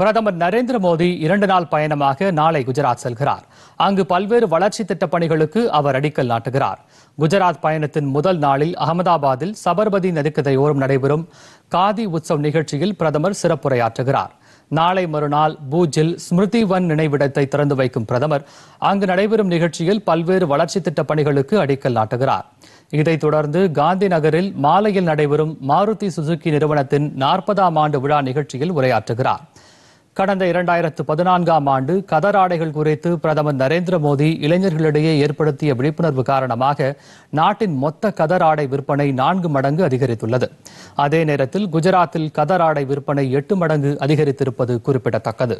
பிரதமர் நரேந்திர மோடி இரண்டு நாள் பயணமாக நாளை குஜராத் செல்கிறார் அங்கு பல்வேறு வளர்ச்சி திட்டப் பணிகளுக்கு அவர் அடிக்கல் நாட்டுகிறார் குஜராத் பயணத்தின் முதல் நாளில் அகமதாபாத்தில் சபர்மதி நதிக்கதையோரம் நடைபெறும் காதி உற்சவ் நிகழ்ச்சியில் பிரதமர் சிறப்புரையாற்றுகிறார் நாளை மறுநாள் பூஜில் ஸ்மிருதி வன் நினைவிடத்தை திறந்து வைக்கும் பிரதமர் அங்கு நடைபெறும் நிகழ்ச்சியில் பல்வேறு வளர்ச்சி திட்டப் பணிகளுக்கு அடிக்கல் நாட்டுகிறார் இதைத் தொடர்ந்து காந்தி நகரில் மாலையில் நடைபெறும் மாருதி சுசுகி நிறுவனத்தின் நாற்பதாம் ஆண்டு விழா நிகழ்ச்சியில் உரையாற்றுகிறார் கடந்த இரண்டாயிரத்து பதினான்காம் ஆண்டு கதர் ஆடைகள் குறித்து பிரதமர் நரேந்திர மோடி இளைஞர்களிடையே ஏற்படுத்திய விழிப்புணர்வு காரணமாக நாட்டின் மொத்த கதர் ஆடை விற்பனை நான்கு மடங்கு அதிகரித்துள்ளது அதே நேரத்தில் குஜராத்தில் கதர் ஆடை விற்பனை எட்டு மடங்கு அதிகரித்திருப்பது குறிப்பிடத்தக்கது